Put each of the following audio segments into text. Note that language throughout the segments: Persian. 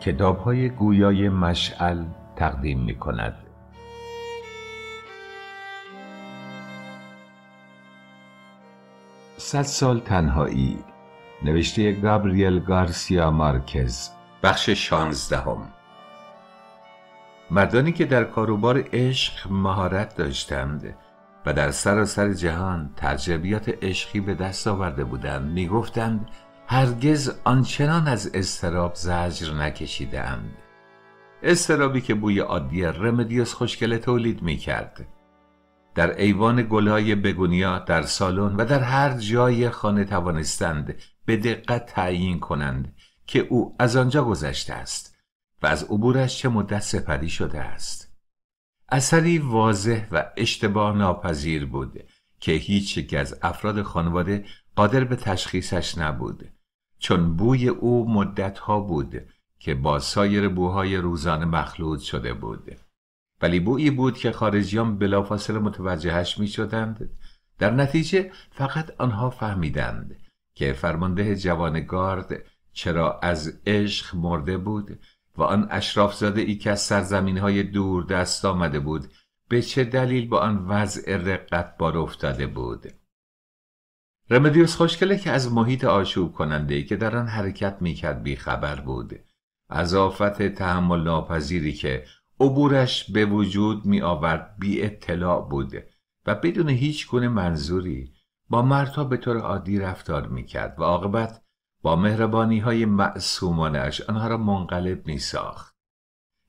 کتاب های گویای مشعل تقدیم می کند. صد سال تنهایی نوشته گابریل گارسیا مارکز بخش شانزدهم مردانی که در کاروبار عشق مهارت داشتند و در سراسر جهان تجربیات عشقی به دست آورده بودند میگفتند هرگز آنچنان از استراب زجر نکشیدند استرابی که بوی عادی رمدیوس خوشگله تولید میکرد. در ایوان گلهای بگونیا در سالن و در هر جای خانه توانستند به دقت تعیین کنند که او از آنجا گذشته است و از عبورش چه مدت سپری شده است اثری واضح و اشتباه ناپذیر بود که هیچ یک از افراد خانواده قادر به تشخیصش نبود چون بوی او ها بود که با سایر بوهای روزانه مخلوط شده بود ولی بویی بود که خارجیان بلافاصله متوجهش می شدند در نتیجه فقط آنها فهمیدند که فرمانده جوان گارد چرا از عشق مرده بود و آن اشرافزاده ای که از سرزمین های دور دست آمده بود به چه دلیل با آن وضع رقت بار افتاده بود رمدیوس خوشکله که از محیط آشوب کننده که در آن حرکت میکرد بیخبر بود از آفت تحمل ناپذیری که عبورش به وجود می آورد بی اطلاع بود و بدون هیچ گونه منظوری با مردها به طور عادی رفتار می کرد و عاقبت با مهربانی های معصومانش آنها را منقلب می ساخت.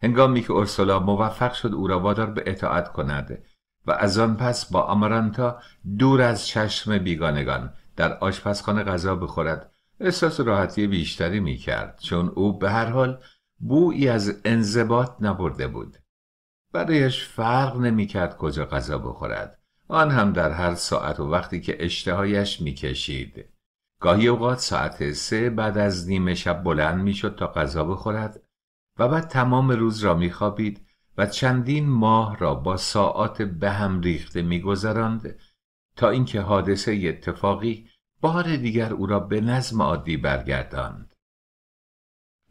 هنگامی که ارسلا موفق شد او را وادار به اطاعت کند و از آن پس با آمارانتا دور از چشم بیگانگان در آشپزخانه غذا بخورد احساس راحتی بیشتری می کرد چون او به هر حال بویی از انضباط نبرده بود برایش فرق نمی کرد کجا غذا بخورد آن هم در هر ساعت و وقتی که اشتهایش میکشید گاهی اوقات ساعت سه بعد از نیمه شب بلند می شد تا غذا بخورد و بعد تمام روز را می خوابید و چندین ماه را با ساعات به هم ریخته میگذراند تا اینکه حادثه اتفاقی بار دیگر او را به نظم عادی برگرداند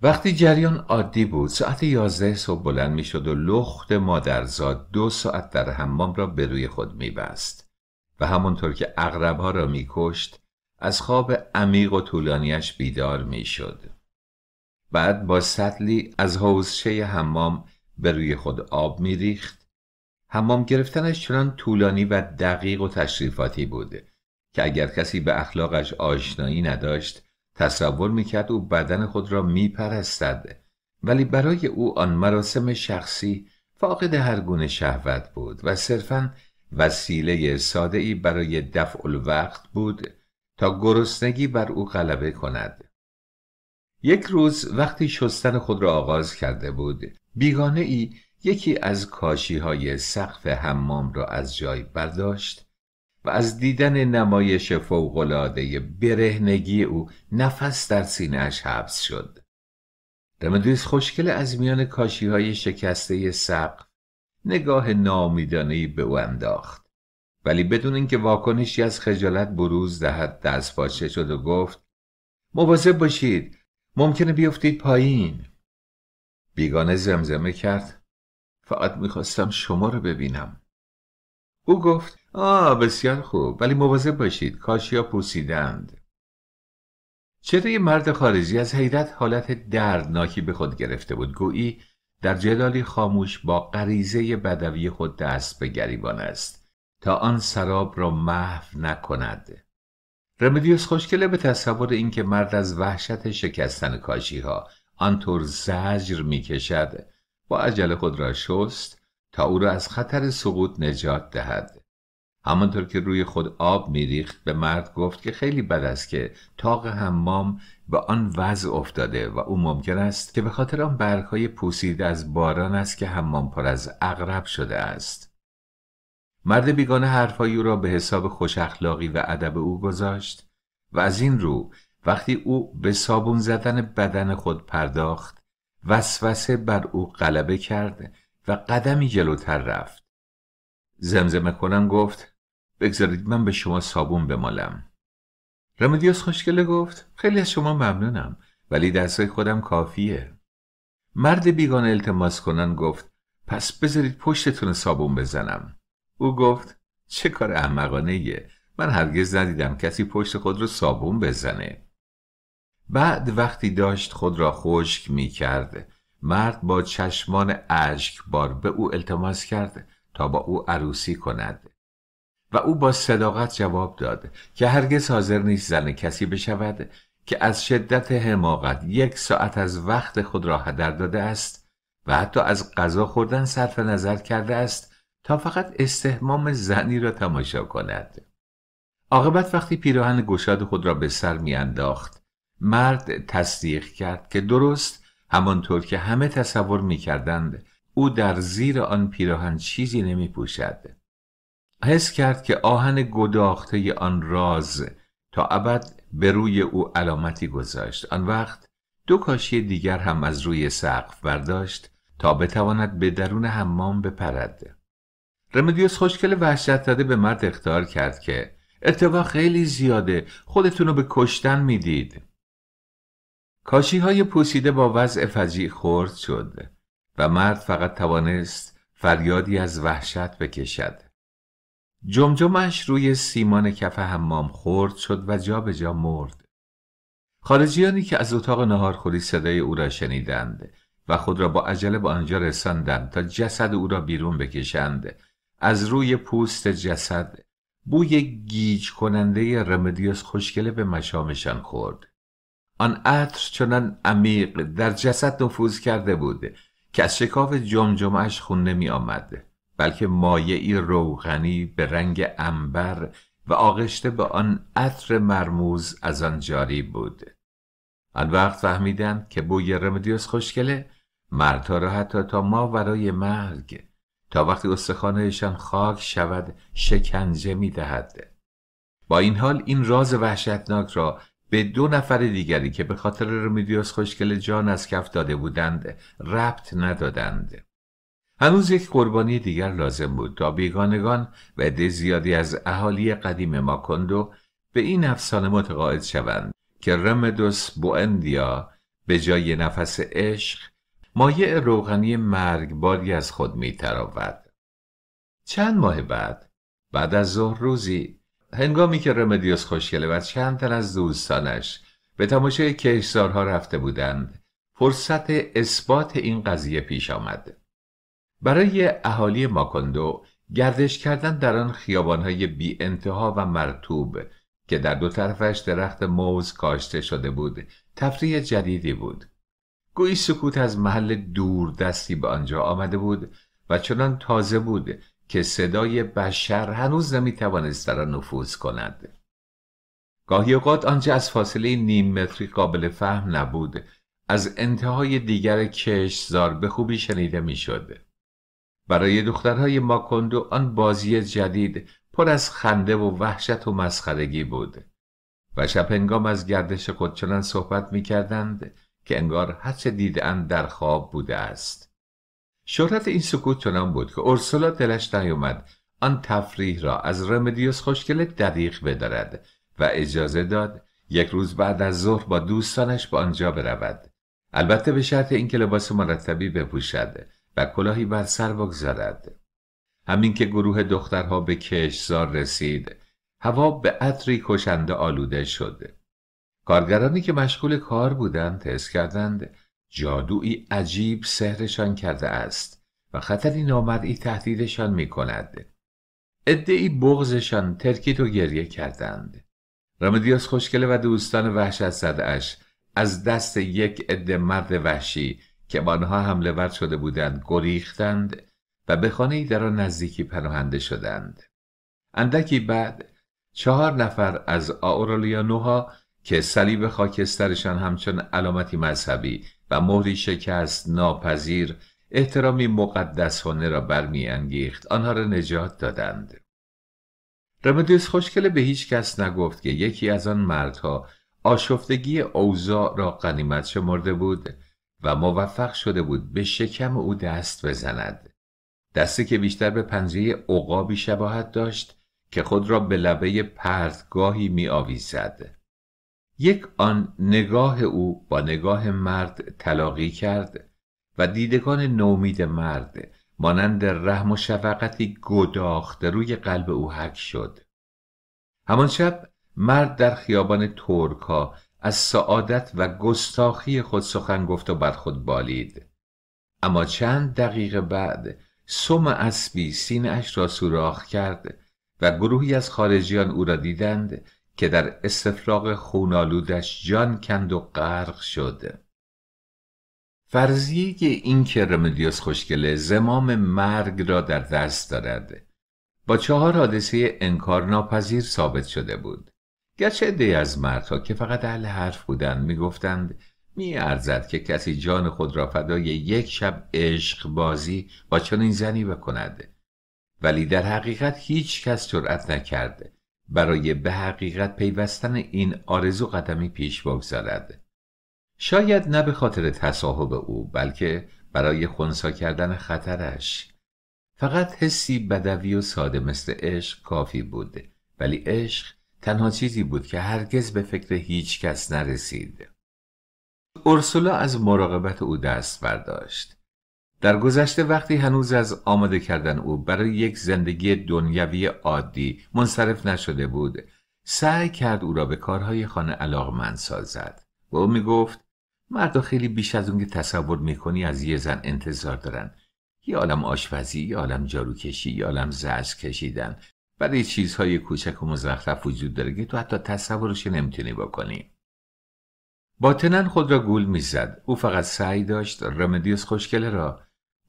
وقتی جریان عادی بود ساعت یازده صبح بلند میشد و لخت مادرزاد دو ساعت در حمام را به روی خود میبست و همونطور که اغربها را میکشت از خواب عمیق و طولانیش بیدار میشد بعد با سطلی از حوزشه حمام به روی خود آب میریخت همام گرفتنش چنان طولانی و دقیق و تشریفاتی بود که اگر کسی به اخلاقش آشنایی نداشت تصور میکرد او بدن خود را میپرستد ولی برای او آن مراسم شخصی فاقد هر گونه شهوت بود و صرفا وسیله ساده ای برای دفع الوقت بود تا گرسنگی بر او غلبه کند یک روز وقتی شستن خود را آغاز کرده بود بیگانه ای یکی از کاشی های سقف حمام را از جای برداشت و از دیدن نمایش فوقلاده برهنگی او نفس در سینهش حبس شد. دمدویس خوشکل از میان کاشی های شکسته سقف نگاه نامیدانی به او انداخت. ولی بدون اینکه واکنشی از خجالت بروز دهد دست شد و گفت مواظب باشید ممکنه بیفتید پایین بیگانه زمزمه کرد فقط میخواستم شما رو ببینم او گفت آه بسیار خوب ولی مواظب باشید کاشیا پوسیدند چهره مرد خارجی از حیرت حالت دردناکی به خود گرفته بود گویی در جدالی خاموش با غریزه بدوی خود دست به گریبان است تا آن سراب را محو نکند رمدیوس خوشکله به تصور اینکه مرد از وحشت شکستن کاشی ها آنطور زجر می کشد با عجل خود را شست تا او را از خطر سقوط نجات دهد همانطور که روی خود آب میریخت به مرد گفت که خیلی بد است که تاق حمام به آن وضع افتاده و او ممکن است که به خاطر آن برگهای پوسیده از باران است که حمام پر از اغرب شده است مرد بیگانه حرفهای او را به حساب خوش اخلاقی و ادب او گذاشت و از این رو وقتی او به صابون زدن بدن خود پرداخت وسوسه بر او غلبه کرد و قدمی جلوتر رفت زمزمه کنم گفت بگذارید من به شما صابون بمالم رمدیوس خوشگله گفت خیلی از شما ممنونم ولی دستای خودم کافیه مرد بیگانه التماس کنن گفت پس بذارید پشتتون صابون بزنم او گفت چه کار احمقانه من هرگز ندیدم کسی پشت خود رو صابون بزنه بعد وقتی داشت خود را خشک می کرد مرد با چشمان عشق بار به او التماس کرد تا با او عروسی کند و او با صداقت جواب داد که هرگز حاضر نیست زن کسی بشود که از شدت حماقت یک ساعت از وقت خود را هدر داده است و حتی از غذا خوردن صرف نظر کرده است تا فقط استهمام زنی را تماشا کند عاقبت وقتی پیراهن گشاد خود را به سر میانداخت مرد تصدیق کرد که درست همانطور که همه تصور کردند او در زیر آن پیراهن چیزی نمی پوشد. حس کرد که آهن گداخته آن راز تا ابد به روی او علامتی گذاشت آن وقت دو کاشی دیگر هم از روی سقف برداشت تا بتواند به درون حمام بپرد رمدیوس خوشکل وحشت داده به مرد اختار کرد که اتفاق خیلی زیاده خودتونو به کشتن میدید کاشی های پوسیده با وضع فجیع خورد شد و مرد فقط توانست فریادی از وحشت بکشد جمجمش روی سیمان کف حمام خورد شد و جا به جا مرد خارجیانی که از اتاق خوری صدای او را شنیدند و خود را با عجله به آنجا رساندند تا جسد او را بیرون بکشند از روی پوست جسد بوی گیج کننده رمدیوس خوشگله به مشامشان خورد آن عطر چنان عمیق در جسد نفوذ کرده بود که از شکاف جمجمش خون نمی آمد بلکه مایعی روغنی به رنگ انبر و آغشته به آن عطر مرموز از آن جاری بود آن وقت فهمیدند که بوی رمدیوس خوشگله مرد را حتی تا ورای مرگ تا وقتی استخانهشان خاک شود شکنجه می دهد. با این حال این راز وحشتناک را به دو نفر دیگری که به خاطر رمیدیوس خوشگل جان از کف داده بودند ربط ندادند هنوز یک قربانی دیگر لازم بود تا بیگانگان و عده زیادی از اهالی قدیم ماکندو به این افسانه متقاعد شوند که رمدوس بوئندیا به جای نفس عشق مایه روغنی مرگباری از خود میتراود چند ماه بعد بعد از ظهر روزی هنگامی که رمدیوس خوشگله و چند تن از دوستانش به تماشای کشزارها رفته بودند فرصت اثبات این قضیه پیش آمد برای اهالی ماکوندو، گردش کردن در آن خیابانهای بی انتها و مرتوب که در دو طرفش درخت موز کاشته شده بود تفریح جدیدی بود گویی سکوت از محل دور دستی به آنجا آمده بود و چنان تازه بود که صدای بشر هنوز نمیتوانست در آن نفوذ کند گاهی اوقات آنچه از فاصله نیم متری قابل فهم نبود از انتهای دیگر کشزار به خوبی شنیده میشد برای دخترهای ماکندو آن بازی جدید پر از خنده و وحشت و مسخرگی بود و شب هنگام از گردش چنان صحبت کردند که انگار هرچه دیدن در خواب بوده است شهرت این سکوت چنان بود که اورسولا دلش نیومد آن تفریح را از رمدیوس خوشگل دقیق بدارد و اجازه داد یک روز بعد از ظهر با دوستانش به آنجا برود البته به شرط اینکه لباس مرتبی بپوشد و کلاهی بر سر بگذارد همین که گروه دخترها به کشزار رسید هوا به عطری کشنده آلوده شد کارگرانی که مشغول کار بودند تهس کردند جادوی عجیب سحرشان کرده است و خطری نامرئی تهدیدشان می کند. ادعی بغزشان ترکیت و گریه کردند. رمدیاس خوشکله و دوستان وحشت زدهاش از دست یک عده مرد وحشی که با آنها حمله ور شده بودند گریختند و به خانه در آن نزدیکی پناهنده شدند. اندکی بعد چهار نفر از آورالیانوها که صلیب خاکسترشان همچون علامتی مذهبی و مهری شکست ناپذیر احترامی مقدسانه را انگیخت، آنها را نجات دادند رمدیوس خوشکل به هیچ کس نگفت که یکی از آن مردها آشفتگی اوزا را قنیمت شمرده بود و موفق شده بود به شکم او دست بزند دستی که بیشتر به پنجه عقابی شباهت داشت که خود را به لبه پردگاهی می یک آن نگاه او با نگاه مرد تلاقی کرد و دیدگان نومید مرد مانند رحم و شفقتی گداخته روی قلب او حک شد همان شب مرد در خیابان تورکا از سعادت و گستاخی خود سخن گفت و بر خود بالید اما چند دقیقه بعد سم اسبی سینه اش را سوراخ کرد و گروهی از خارجیان او را دیدند که در استفراغ خونالودش جان کند و غرق شد فرضیه این که رمدیوس خوشگله زمام مرگ را در دست دارد با چهار حادثه انکار ناپذیر ثابت شده بود گرچه دی از مردها که فقط اهل حرف بودند میگفتند میارزد که کسی جان خود را فدای یک شب عشق بازی با چنین زنی بکند ولی در حقیقت هیچ کس جرأت نکرد برای به حقیقت پیوستن این آرزو قدمی پیش بگذارد شاید نه به خاطر تصاحب او بلکه برای خونسا کردن خطرش فقط حسی بدوی و ساده مثل عشق کافی بود ولی عشق تنها چیزی بود که هرگز به فکر هیچ کس نرسید اورسولا از مراقبت او دست برداشت در گذشته وقتی هنوز از آماده کردن او برای یک زندگی دنیوی عادی منصرف نشده بود سعی کرد او را به کارهای خانه علاقمند سازد و او می گفت مردا خیلی بیش از اون که تصور میکنی از یه زن انتظار دارن یه عالم آشپزی یه عالم کشی، یه عالم زرز کشیدن برای چیزهای کوچک و مزخرف وجود داره که تو حتی تصورش نمیتونی بکنی باطنا خود را گول میزد او فقط سعی داشت رمدیوس خوشگله را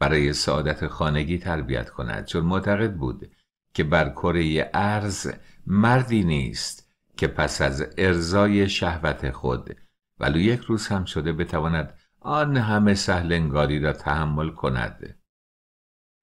برای سعادت خانگی تربیت کند چون معتقد بود که بر کره ارز مردی نیست که پس از ارزای شهوت خود ولو یک روز هم شده بتواند آن همه سهلنگاری را تحمل کند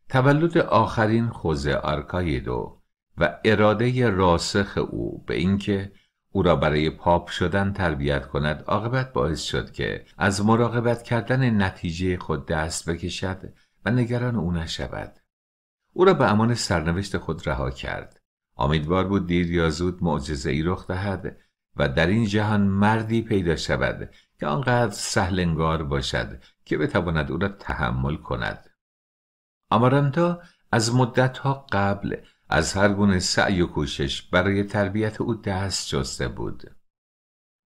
تولد آخرین خوزه دو و اراده راسخ او به اینکه او را برای پاپ شدن تربیت کند عاقبت باعث شد که از مراقبت کردن نتیجه خود دست بکشد نگران او نشود او را به امان سرنوشت خود رها کرد امیدوار بود دیر یا زود معجزه ای رخ دهد و در این جهان مردی پیدا شود که آنقدر سهلنگار باشد که بتواند او را تحمل کند آمارانتا از ها قبل از هر گونه سعی و کوشش برای تربیت او دست جسته بود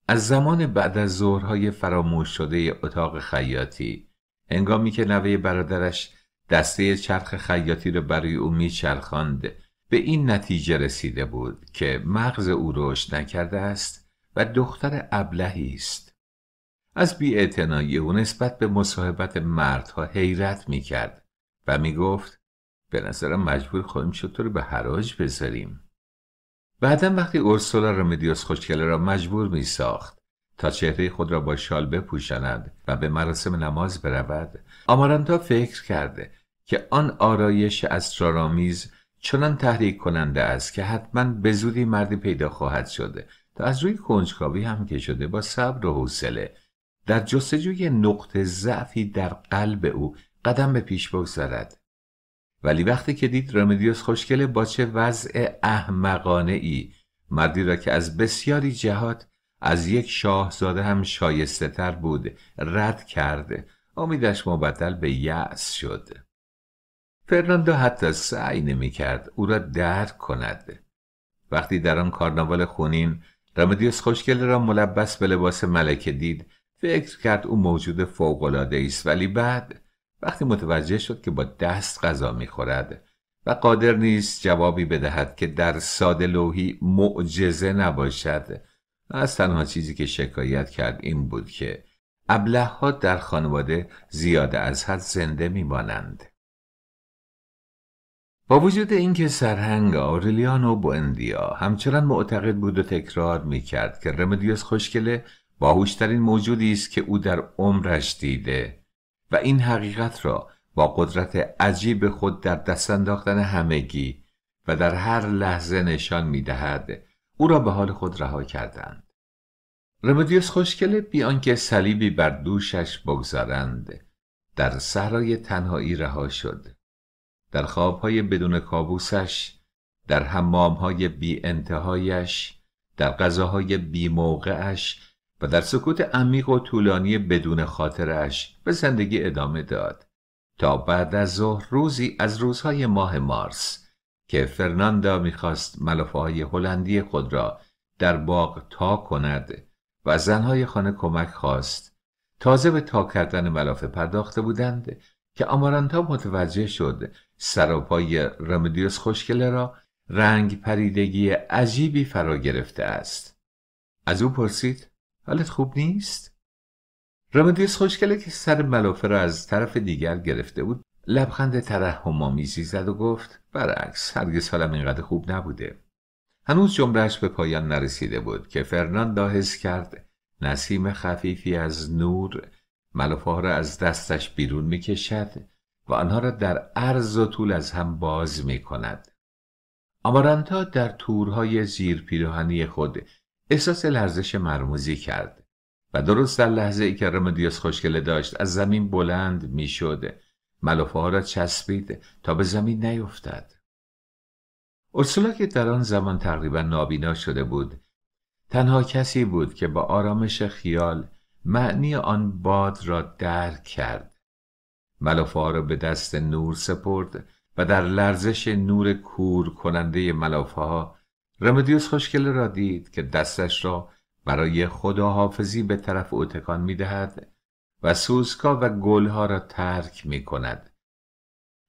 از زمان بعد از ظهرهای فراموش شده اتاق خیاطی هنگامی که نوه برادرش دسته چرخ خیاطی را برای او میچرخاند به این نتیجه رسیده بود که مغز او رشد نکرده است و دختر ابلهی است از بیاعتنایی او نسبت به مصاحبت مردها حیرت میکرد و میگفت به نظرم مجبور خواهیم شد تو به حراج بذاریم بعدا وقتی اورسولا رمدیوس خوشگله را مجبور میساخت تا چهره خود را با شال بپوشاند و به مراسم نماز برود آمارانتا فکر کرده که آن آرایش اسرارآمیز چنان تحریک کننده است که حتما به زودی مردی پیدا خواهد شده تا از روی کنجکاوی هم که شده با صبر و حوصله در جستجوی نقطه ضعفی در قلب او قدم به پیش بگذارد ولی وقتی که دید رامدیوس خوشکله با چه وضع احمقانه ای مردی را که از بسیاری جهات از یک شاهزاده هم شایسته تر بود رد کرد امیدش مبدل به یأس شد فرناندو حتی سعی نمی کرد او را درک کند وقتی در آن کارناوال خونین رمدیوس خوشگله را ملبس به لباس ملکه دید فکر کرد او موجود فوقالعاده است ولی بعد وقتی متوجه شد که با دست غذا میخورد و قادر نیست جوابی بدهد که در ساده لوحی معجزه نباشد و از تنها چیزی که شکایت کرد این بود که ابله ها در خانواده زیاده از حد زنده میمانند. با وجود اینکه سرهنگ و بوندیا همچنان معتقد بود و تکرار میکرد که رمدیوس خوشکله باهوشترین موجودی است که او در عمرش دیده و این حقیقت را با قدرت عجیب خود در دست انداختن همگی و در هر لحظه نشان میدهد او را به حال خود رها کردند رمودیوس خوشکل بیان که صلیبی بر دوشش بگذارند در صحرای تنهایی رها شد در خوابهای بدون کابوسش در حمامهای بی انتهایش در غذاهای بی موقعش و در سکوت عمیق و طولانی بدون خاطرش به زندگی ادامه داد تا بعد از ظهر روزی از روزهای ماه مارس که فرناندا میخواست ملافه های هلندی خود را در باغ تا کند و زنهای خانه کمک خواست تازه به تا کردن ملافه پرداخته بودند که آمارانتا متوجه شد سر و پای رمدیوس خوشگله را رنگ پریدگی عجیبی فرا گرفته است از او پرسید حالت خوب نیست رمدیوس خوشگله که سر ملافه را از طرف دیگر گرفته بود لبخند تره همامیزی زد و گفت برعکس هرگز حالم اینقدر خوب نبوده هنوز جمرش به پایان نرسیده بود که فرناند حس کرد نسیم خفیفی از نور ملافه را از دستش بیرون میکشد و آنها را در عرض و طول از هم باز می کند. آمارانتا در تورهای زیر پیروهنی خود احساس لرزش مرموزی کرد و درست در لحظه ای که رمدیوس خوشگله داشت از زمین بلند شود. ملافه ها را چسبید تا به زمین نیفتد ارسولا که در آن زمان تقریبا نابینا شده بود تنها کسی بود که با آرامش خیال معنی آن باد را درک کرد ملافه ها را به دست نور سپرد و در لرزش نور کور کننده ملافه ها رمدیوس خوشکل را دید که دستش را برای خداحافظی به طرف او تکان می دهد و سوسکا و گلها را ترک می کند.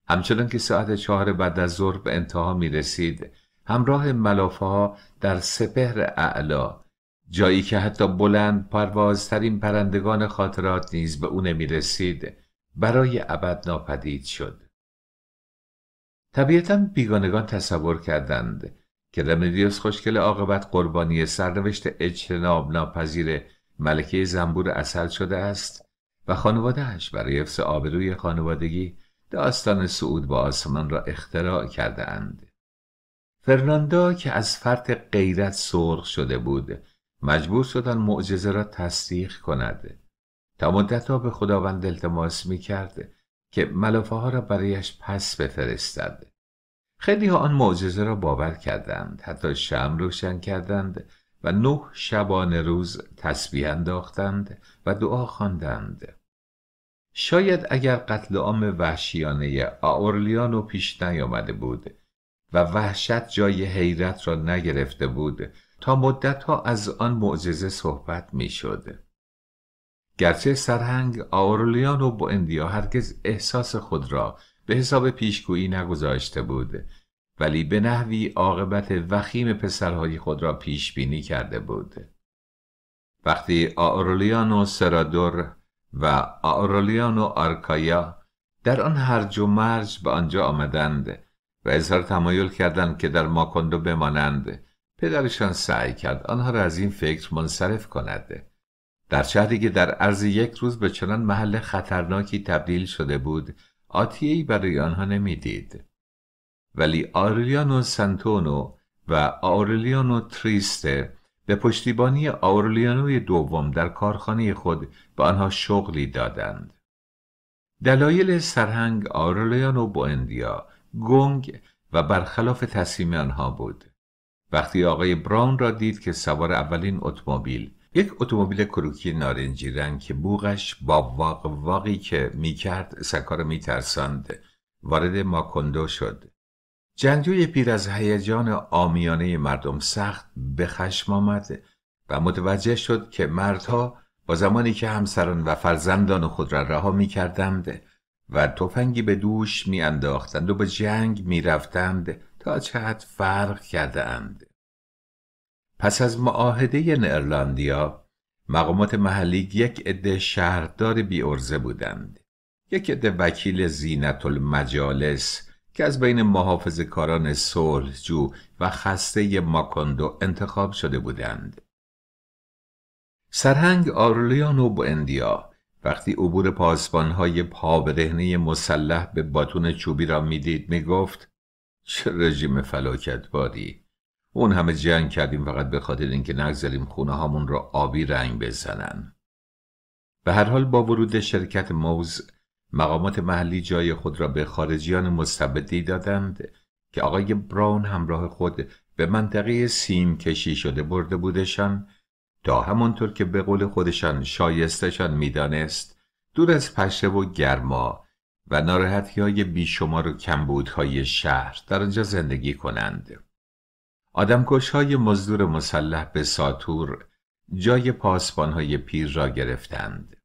همچنان که ساعت چهار بعد از ظهر به انتها می رسید همراه ملافه ها در سپهر اعلا جایی که حتی بلند پروازترین پرندگان خاطرات نیز به او می رسید برای ابد ناپدید شد. طبیعتا بیگانگان تصور کردند که رمدیوس خشکل عاقبت قربانی سرنوشت اجتناب ناپذیر ملکه زنبور اصل شده است و خانوادهش برای حفظ آبروی خانوادگی داستان سعود با آسمان را اختراع کرده اند. فرناندا که از فرط غیرت سرخ شده بود مجبور شدن معجزه را تصدیق کند تا مدتها به خداوند التماس می کرد که ملافه ها را برایش پس بفرستد خیلی ها آن معجزه را باور کردند حتی شم روشن کردند و نه شبان روز تسبیح انداختند و دعا خواندند. شاید اگر قتل عام وحشیانه آورلیانو پیش نیامده بود و وحشت جای حیرت را نگرفته بود تا ها از آن معجزه صحبت میشد. گرچه سرهنگ آورلیانو با اندیا هرگز احساس خود را به حساب پیشگویی نگذاشته بود ولی به نحوی عاقبت وخیم پسرهای خود را پیش بینی کرده بود وقتی آرولیانو سرادور و آرولیانو آرکایا در آن هرج و مرج به آنجا آمدند و اظهار تمایل کردند که در ماکوندو بمانند پدرشان سعی کرد آنها را از این فکر منصرف کند در شهری که در عرض یک روز به چنان محل خطرناکی تبدیل شده بود آتیهای برای آنها نمیدید ولی آرلیانو سنتونو و آرلیانو تریسته به پشتیبانی آرلیانوی دوم در کارخانه خود به آنها شغلی دادند. دلایل سرهنگ آرلیانو اندیا گنگ و برخلاف تصمیم آنها بود. وقتی آقای براون را دید که سوار اولین اتومبیل یک اتومبیل کروکی نارنجی رنگ که بوغش با واق واقی که میکرد سکار میترساند وارد ماکوندو شد جنگجوی پیر از هیجان آمیانه مردم سخت به خشم آمد و متوجه شد که مردها با زمانی که همسران و فرزندان خود را رها می کردند و تفنگی به دوش می انداختند و به جنگ می رفتند تا چه فرق کرده پس از معاهده نرلاندیا مقامات محلی یک عده شهردار بی ارزه بودند یک عده وکیل زینت المجالس که از بین محافظ کاران جو و خسته ماکاندو انتخاب شده بودند. سرهنگ آرلیانو اندیا وقتی عبور پاسبانهای پابرهنه مسلح به باتون چوبی را میدید میگفت چه رژیم فلاکت بادی اون همه جنگ کردیم فقط به خاطر اینکه نگذاریم خونه هامون را آبی رنگ بزنن به هر حال با ورود شرکت موز مقامات محلی جای خود را به خارجیان مستبدی دادند که آقای براون همراه خود به منطقه سیم کشی شده برده بودشان تا همانطور که به قول خودشان شایستشان میدانست دور از پشه و گرما و ناراحتی های بیشمار و کمبودهای شهر در آنجا زندگی کنند. آدمکش های مزدور مسلح به ساتور جای پاسبان های پیر را گرفتند.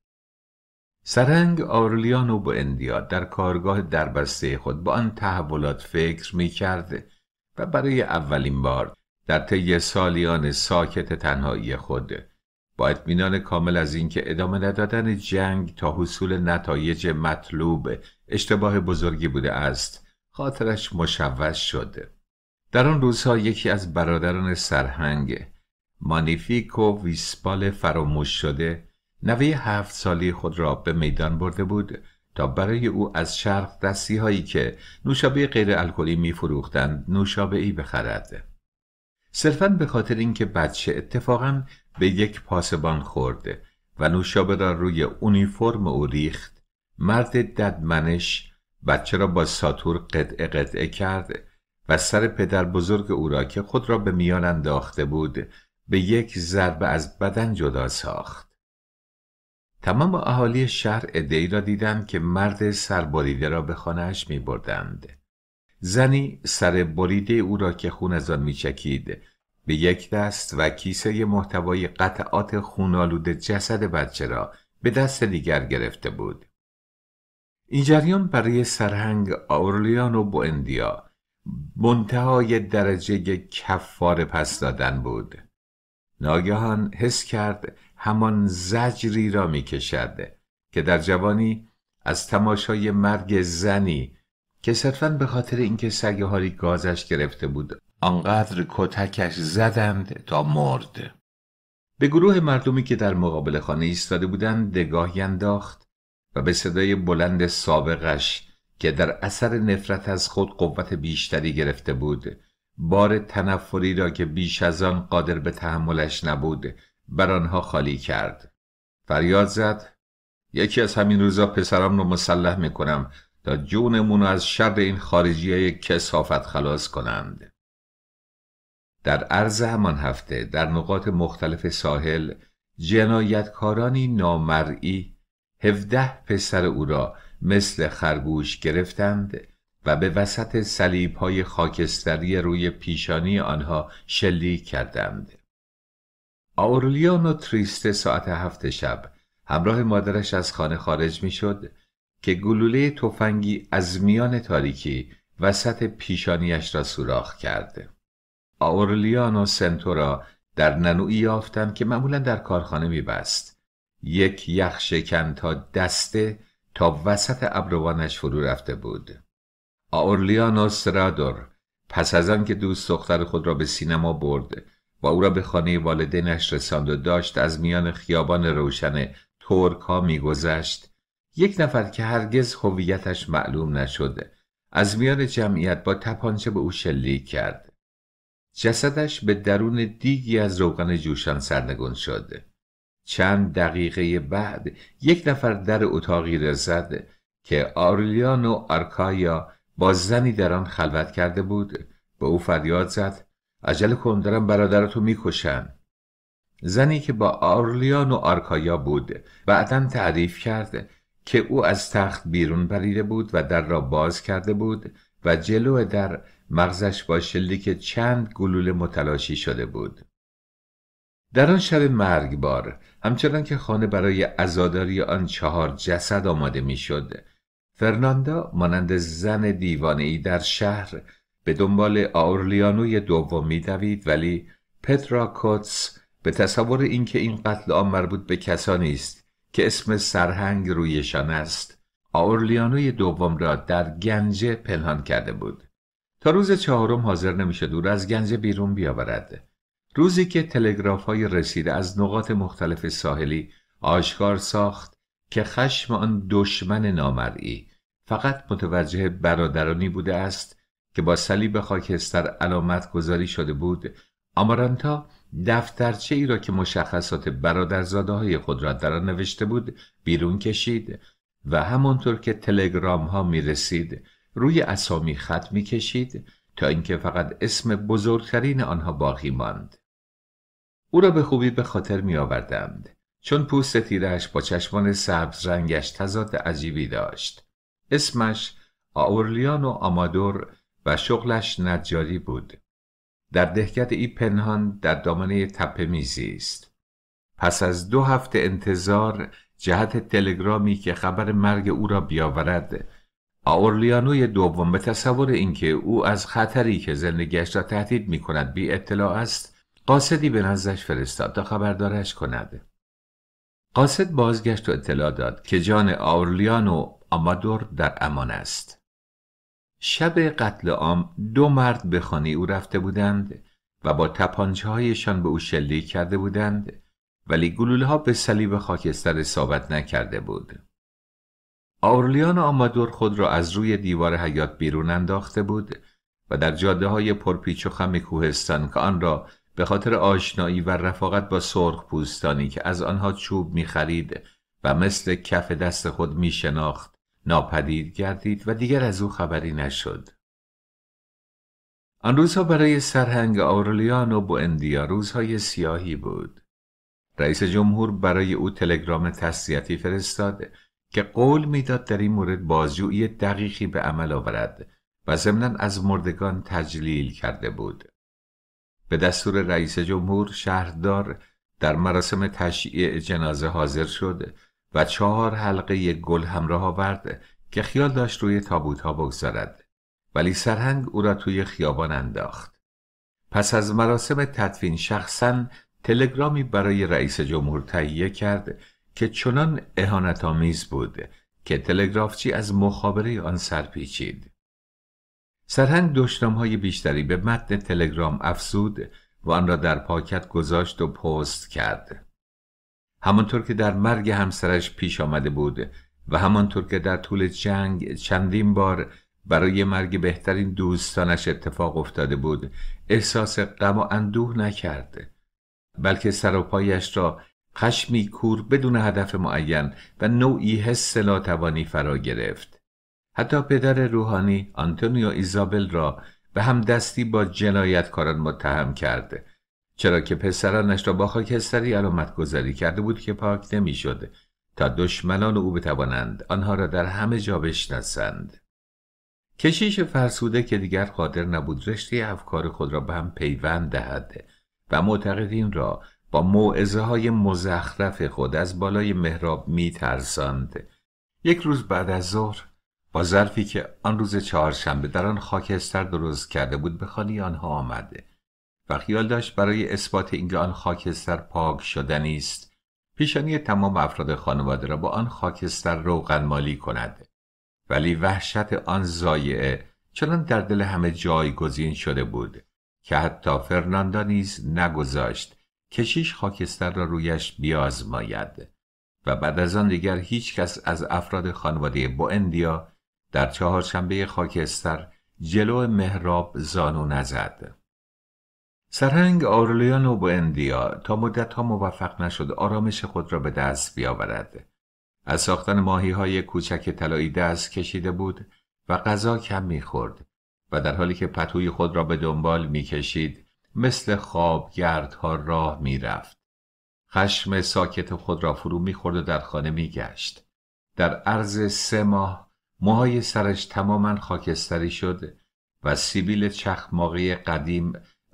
سرنگ آرلیانو اندیا در کارگاه دربسته خود با آن تحولات فکر می و برای اولین بار در طی سالیان ساکت تنهایی خود با اطمینان کامل از اینکه ادامه ندادن جنگ تا حصول نتایج مطلوب اشتباه بزرگی بوده است خاطرش مشوش شده در آن روزها یکی از برادران سرهنگ مانیفیکو ویسپال فراموش شده نوه هفت سالی خود را به میدان برده بود تا برای او از شرق دستی هایی که نوشابه غیر الکلی می فروختند نوشابه ای بخرد. صرفا به خاطر اینکه بچه اتفاقا به یک پاسبان خورد و نوشابه را روی اونیفرم او ریخت مرد ددمنش بچه را با ساتور قطعه قطعه کرد و سر پدر بزرگ او را که خود را به میان انداخته بود به یک ضربه از بدن جدا ساخت تمام اهالی شهر ادهی را دیدم که مرد سربریده را به خانهش می بردند. زنی سر بریده او را که خون از آن چکید به یک دست و کیسه محتوای قطعات خونالود جسد بچه را به دست دیگر گرفته بود. این جریان برای سرهنگ اورلیان و اندیا منتهای درجه کفار پس دادن بود. ناگهان حس کرد همان زجری را می کشد که در جوانی از تماشای مرگ زنی که صرفا به خاطر اینکه هاری گازش گرفته بود آنقدر کتکش زدند تا مرد به گروه مردمی که در مقابل خانه ایستاده بودند دگاهی انداخت و به صدای بلند سابقش که در اثر نفرت از خود قوت بیشتری گرفته بود بار تنفری را که بیش از آن قادر به تحملش نبود بر آنها خالی کرد فریاد زد یکی از همین روزا پسرم رو مسلح میکنم تا جونمون از شر این خارجی های کسافت خلاص کنند در عرض همان هفته در نقاط مختلف ساحل جنایتکارانی نامرئی هفده پسر او را مثل خرگوش گرفتند و به وسط سلیب های خاکستری روی پیشانی آنها شلیک کردند آورلیانو تریسته ساعت هفت شب همراه مادرش از خانه خارج میشد که گلوله تفنگی از میان تاریکی وسط پیشانیش را سوراخ کرد. آورلیانو سنتو را در ننوعی یافتند که معمولا در کارخانه میبست. یک یخ شکن تا دسته تا وسط ابروانش فرو رفته بود. آورلیانو سرادور پس از آن که دوست دختر خود را به سینما برد و او را به خانه والدینش رساند و داشت از میان خیابان روشن تورکا میگذشت یک نفر که هرگز هویتش معلوم نشد از میان جمعیت با تپانچه به او شلیک کرد جسدش به درون دیگی از روغن جوشان سرنگون شد چند دقیقه بعد یک نفر در اتاقی را زد که آرلیان و آرکایا با زنی در آن خلوت کرده بود به او فریاد زد عجل کن دارم برادرتو میکشن زنی که با آرلیان و آرکایا بود بعدا تعریف کرد که او از تخت بیرون پریده بود و در را باز کرده بود و جلو در مغزش با که چند گلوله متلاشی شده بود در آن شب مرگبار همچنان که خانه برای عزاداری آن چهار جسد آماده میشد فرناندا مانند زن دیوانه ای در شهر به دنبال آورلیانوی دوم میدوید ولی پترا کوتس به تصور اینکه این قتل آن مربوط به کسانی است که اسم سرهنگ رویشان است آورلیانوی دوم را در گنج پنهان کرده بود تا روز چهارم حاضر نمیشد او را از گنج بیرون بیاورد روزی که تلگراف های رسیده از نقاط مختلف ساحلی آشکار ساخت که خشم آن دشمن نامرئی فقط متوجه برادرانی بوده است که با صلیب خاکستر علامت گذاری شده بود آمارانتا دفترچه ای را که مشخصات برادرزاده های خود را در آن نوشته بود بیرون کشید و همانطور که تلگرام ها می رسید روی اسامی خط می کشید تا اینکه فقط اسم بزرگترین آنها باقی ماند او را به خوبی به خاطر می آوردند چون پوست تیرش با چشمان سبز رنگش تضاد عجیبی داشت اسمش آورلیان و آمادور و شغلش نجاری بود. در دهکت ای پنهان در دامنه تپه است. پس از دو هفته انتظار جهت تلگرامی که خبر مرگ او را بیاورد آورلیانوی دوم به تصور اینکه او از خطری که زندگیش را تهدید می کند بی اطلاع است قاصدی به نزدش فرستاد تا خبردارش کند قاصد بازگشت و اطلاع داد که جان آورلیانو آمادور در امان است شب قتل عام دو مرد به خانه او رفته بودند و با تپانچه هایشان به او شلیک کرده بودند ولی گلوله ها به صلیب خاکستر ثابت نکرده بود. آرلیان آمادور خود را از روی دیوار حیات بیرون انداخته بود و در جاده های پرپیچ و خم کوهستان که آن را به خاطر آشنایی و رفاقت با سرخ پوستانی که از آنها چوب می خرید و مثل کف دست خود می شناخت ناپدید گردید و دیگر از او خبری نشد آن روزها برای سرهنگ بو اندیا روزهای سیاهی بود رئیس جمهور برای او تلگرام تسلیتی فرستاد که قول میداد در این مورد بازجویی دقیقی به عمل آورد و ضمنا از مردگان تجلیل کرده بود به دستور رئیس جمهور شهردار در مراسم تشییع جنازه حاضر شد و چهار حلقه گل همراه آورد که خیال داشت روی تابوت ها بگذارد ولی سرهنگ او را توی خیابان انداخت پس از مراسم تدفین شخصا تلگرامی برای رئیس جمهور تهیه کرد که چنان آمیز بود که تلگرافچی از مخابره آن سرپیچید سرهنگ دشنام های بیشتری به متن تلگرام افزود و آن را در پاکت گذاشت و پست کرد همانطور که در مرگ همسرش پیش آمده بود و همانطور که در طول جنگ چندین بار برای مرگ بهترین دوستانش اتفاق افتاده بود احساس غم و اندوه نکرد بلکه سر و پایش را خشمی کور بدون هدف معین و نوعی حس ناتوانی فرا گرفت حتی پدر روحانی آنتونیو ایزابل را به هم دستی با جنایتکاران متهم کرده. چرا که پسرانش را با خاکستری علامت گذاری کرده بود که پاک نمیشد تا دشمنان او بتوانند آنها را در همه جا بشناسند کشیش فرسوده که دیگر قادر نبود رشته افکار خود را به هم پیوند دهد و معتقدین را با موعظه های مزخرف خود از بالای محراب می ترسند. یک روز بعد از ظهر با ظرفی که آن روز چهارشنبه در آن خاکستر درست کرده بود به خانی آنها آمده و خیال داشت برای اثبات اینکه آن خاکستر پاک شدنی است پیشانی تمام افراد خانواده را با آن خاکستر روغن مالی کند ولی وحشت آن زایعه چنان در دل همه جای گزین شده بود که حتی فرناندا نیز نگذاشت کشیش خاکستر را رویش بیازماید و بعد از آن دیگر هیچ کس از افراد خانواده اندیا در چهارشنبه خاکستر جلو محراب زانو نزد سرهنگ آرلیان و اندیا تا مدت ها موفق نشد آرامش خود را به دست بیاورد از ساختن ماهی های کوچک طلایی دست کشیده بود و غذا کم میخورد و در حالی که پتوی خود را به دنبال میکشید مثل ها راه میرفت خشم ساکت خود را فرو میخورد و در خانه میگشت در عرض سه ماه موهای سرش تماما خاکستری شد و سیبیل چخماقی قدیم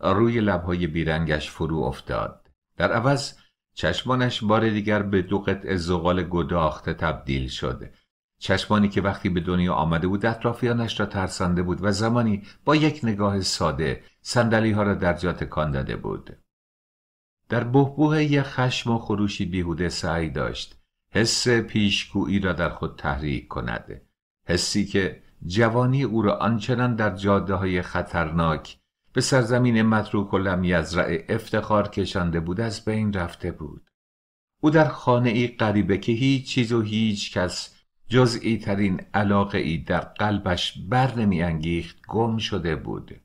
روی لبهای بیرنگش فرو افتاد در عوض چشمانش بار دیگر به دو قطع زغال گداخته تبدیل شد چشمانی که وقتی به دنیا آمده بود اطرافیانش را ترسانده بود و زمانی با یک نگاه ساده سندلی ها را در جا تکان داده بود در بهبوه یک خشم و خروشی بیهوده سعی داشت حس پیشگویی را در خود تحریک کند حسی که جوانی او را آنچنان در جاده های خطرناک به سرزمین متروک و لم افتخار کشانده بود از بین رفته بود او در خانه ای قریبه که هیچ چیز و هیچ کس جزئی ترین علاقه ای در قلبش بر نمی انگیخت گم شده بود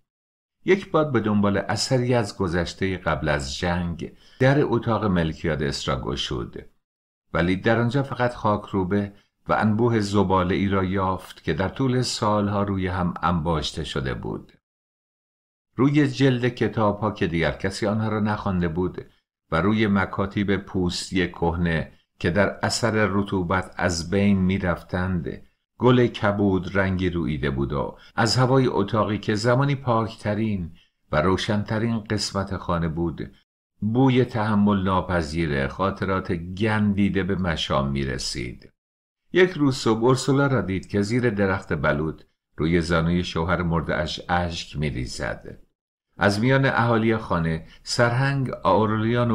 یک باد به دنبال اثری از گذشته قبل از جنگ در اتاق ملکیادس را گشود ولی در آنجا فقط روبه و انبوه زباله ای را یافت که در طول سالها روی هم انباشته شده بود روی جلد کتاب ها که دیگر کسی آنها را نخوانده بود و روی مکاتیب پوستی کهنه که در اثر رطوبت از بین می رفتند گل کبود رنگی رویده بود و از هوای اتاقی که زمانی پاکترین و روشنترین قسمت خانه بود بوی تحمل ناپذیر خاطرات گندیده به مشام می رسید. یک روز صبح ارسولا را دید که زیر درخت بلود روی زانوی شوهر مردهاش اشک می ریزد. از میان اهالی خانه سرهنگ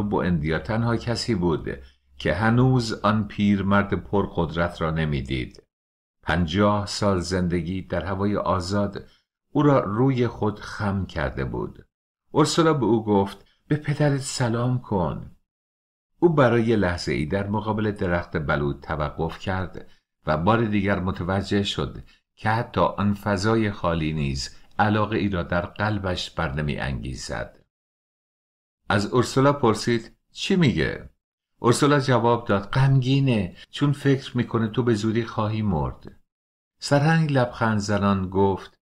بو اندیا تنها کسی بود که هنوز آن پر قدرت را نمیدید. پنجاه سال زندگی در هوای آزاد او را روی خود خم کرده بود. اورسولا به او گفت به پدرت سلام کن. او برای لحظه ای در مقابل درخت بلود توقف کرد و بار دیگر متوجه شد که حتی آن فضای خالی نیز علاقه ای را در قلبش برنمی انگیزد. از اورسولا پرسید چی میگه؟ اورسولا جواب داد غمگینه چون فکر میکنه تو به زودی خواهی مرد. سرهنگ لبخند زنان گفت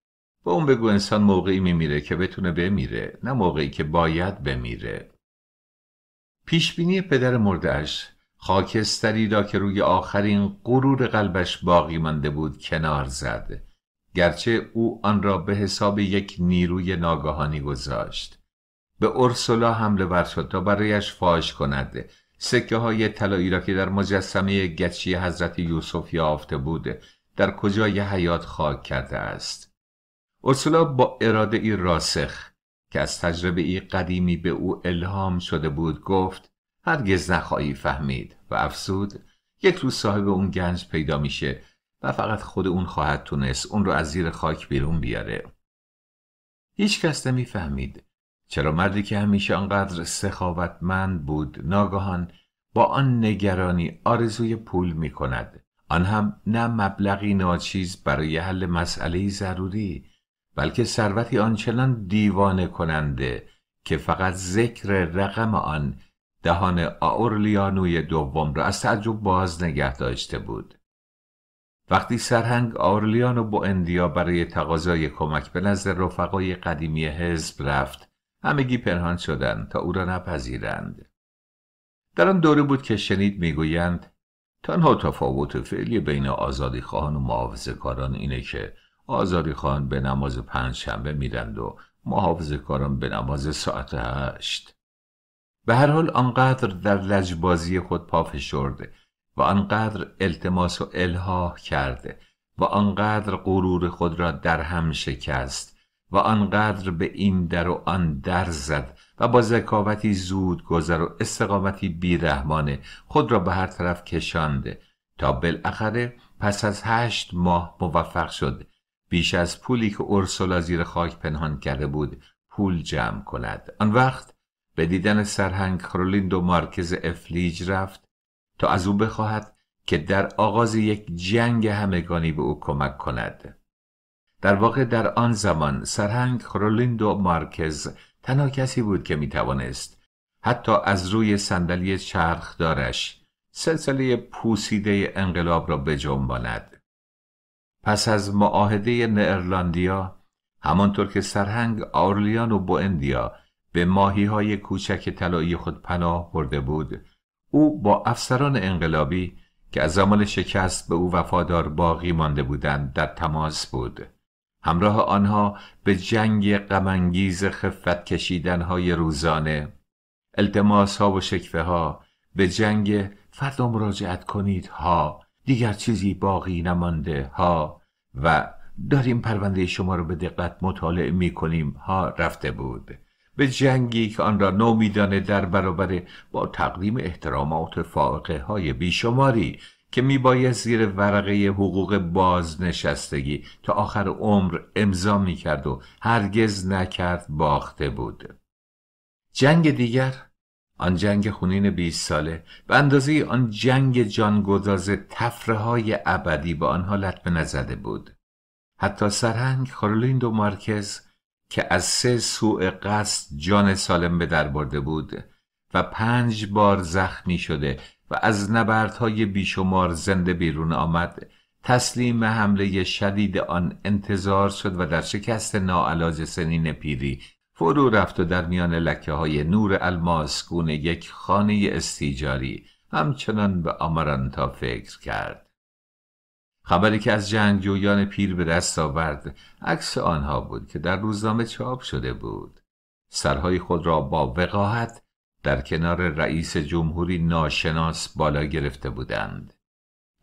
با اون بگو انسان موقعی میمیره که بتونه بمیره نه موقعی که باید بمیره. پیشبینی پدر مردش خاکستری را که روی آخرین غرور قلبش باقی مانده بود کنار زد گرچه او آن را به حساب یک نیروی ناگهانی گذاشت به اورسولا حمله ور شد تا برایش فاش کند سکه های طلایی را که در مجسمه گچی حضرت یوسف یافته بود در کجای حیات خاک کرده است اورسولا با اراده ای راسخ که از تجربه ای قدیمی به او الهام شده بود گفت هرگز نخواهی فهمید و افزود یک روز صاحب اون گنج پیدا میشه و فقط خود اون خواهد تونست اون رو از زیر خاک بیرون بیاره هیچ کس نمیفهمید چرا مردی که همیشه آنقدر سخاوتمند بود ناگهان با آن نگرانی آرزوی پول می کند آن هم نه مبلغی ناچیز برای حل مسئله ضروری بلکه ثروتی آنچنان دیوانه کننده که فقط ذکر رقم آن دهان آورلیانوی دوم را از تعجب باز نگه داشته بود وقتی سرهنگ و با اندیا برای تقاضای کمک به نزد رفقای قدیمی حزب رفت همگی پنهان شدند تا او را نپذیرند در آن دوره بود که شنید میگویند تنها تفاوت فعلی بین آزادی و محافظه کاران اینه که آزادی به نماز پنج شنبه میرند و محافظه کاران به نماز ساعت هشت به هر حال آنقدر در لجبازی خود پافشرد و آنقدر التماس و الها کرده و آنقدر غرور خود را در هم شکست و آنقدر به این در و آن در زد و با ذکاوتی زود گذر و استقامتی بیرحمانه خود را به هر طرف کشانده تا بالاخره پس از هشت ماه موفق شد بیش از پولی که اورسولا زیر خاک پنهان کرده بود پول جمع کند آن وقت به دیدن سرهنگ خرولیند و مارکز افلیج رفت تا از او بخواهد که در آغاز یک جنگ همگانی به او کمک کند در واقع در آن زمان سرهنگ خرولیندو مارکز تنها کسی بود که میتوانست حتی از روی صندلی چرخدارش سلسله پوسیده انقلاب را بجنباند پس از معاهده نئرلاندیا همانطور که سرهنگ آرلیان و بوئندیا به ماهی های کوچک طلایی خود پناه برده بود او با افسران انقلابی که از زمان شکست به او وفادار باقی مانده بودند در تماس بود همراه آنها به جنگ غمانگیز خفت های روزانه التماس ها و شکفه ها به جنگ فردا مراجعت کنید ها دیگر چیزی باقی نمانده ها و داریم پرونده شما رو به دقت مطالعه می کنیم ها رفته بود به جنگی که آن را نو میدانه در برابر با تقدیم احترامات فاقه های بیشماری که میباید زیر ورقه حقوق بازنشستگی تا آخر عمر امضا میکرد و هرگز نکرد باخته بود جنگ دیگر آن جنگ خونین 20 ساله به اندازه آن جنگ جانگداز تفره های ابدی به آنها لطمه نزده بود حتی سرهنگ خارلیند دو مارکز که از سه سوء قصد جان سالم به در برده بود و پنج بار زخمی شده و از نبردهای بیشمار زنده بیرون آمد تسلیم حمله شدید آن انتظار شد و در شکست ناعلاج سنین پیری فرو رفت و در میان لکه های نور الماس یک خانه استیجاری همچنان به آمارانتا فکر کرد خبری که از جنگجویان پیر به دست آورد عکس آنها بود که در روزنامه چاپ شده بود سرهای خود را با وقاحت در کنار رئیس جمهوری ناشناس بالا گرفته بودند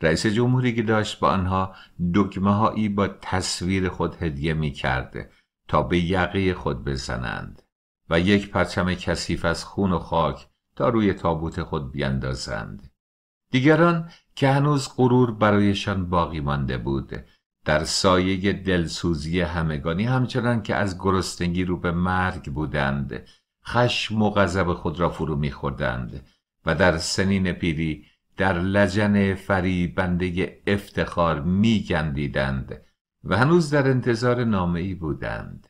رئیس جمهوری که داشت با آنها دکمه هایی با تصویر خود هدیه می کرده تا به یقه خود بزنند و یک پرچم کثیف از خون و خاک تا روی تابوت خود بیندازند دیگران که هنوز غرور برایشان باقی مانده بود در سایه دلسوزی همگانی همچنان که از گرسنگی رو به مرگ بودند خشم و غضب خود را فرو میخوردند و در سنین پیری در لجن فریبنده افتخار میگندیدند و هنوز در انتظار نامه بودند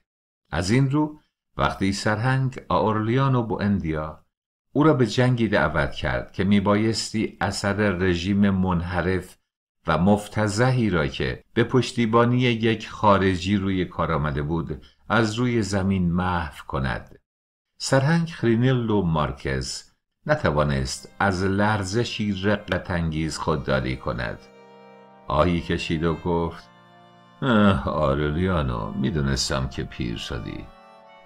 از این رو وقتی سرهنگ و بو اندیا او را به جنگی دعوت کرد که میبایستی اثر رژیم منحرف و مفتزهی را که به پشتیبانی یک خارجی روی کار آمده بود از روی زمین محو کند سرهنگ خرینلو مارکز نتوانست از لرزشی رقت انگیز خودداری کند آهی کشید و گفت آه آرلیانو میدونستم که پیر شدی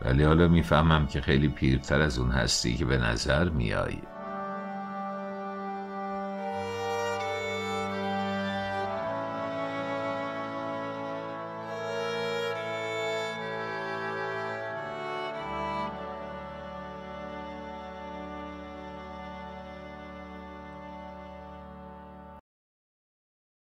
ولی حالا میفهمم که خیلی پیرتر از اون هستی که به نظر میایی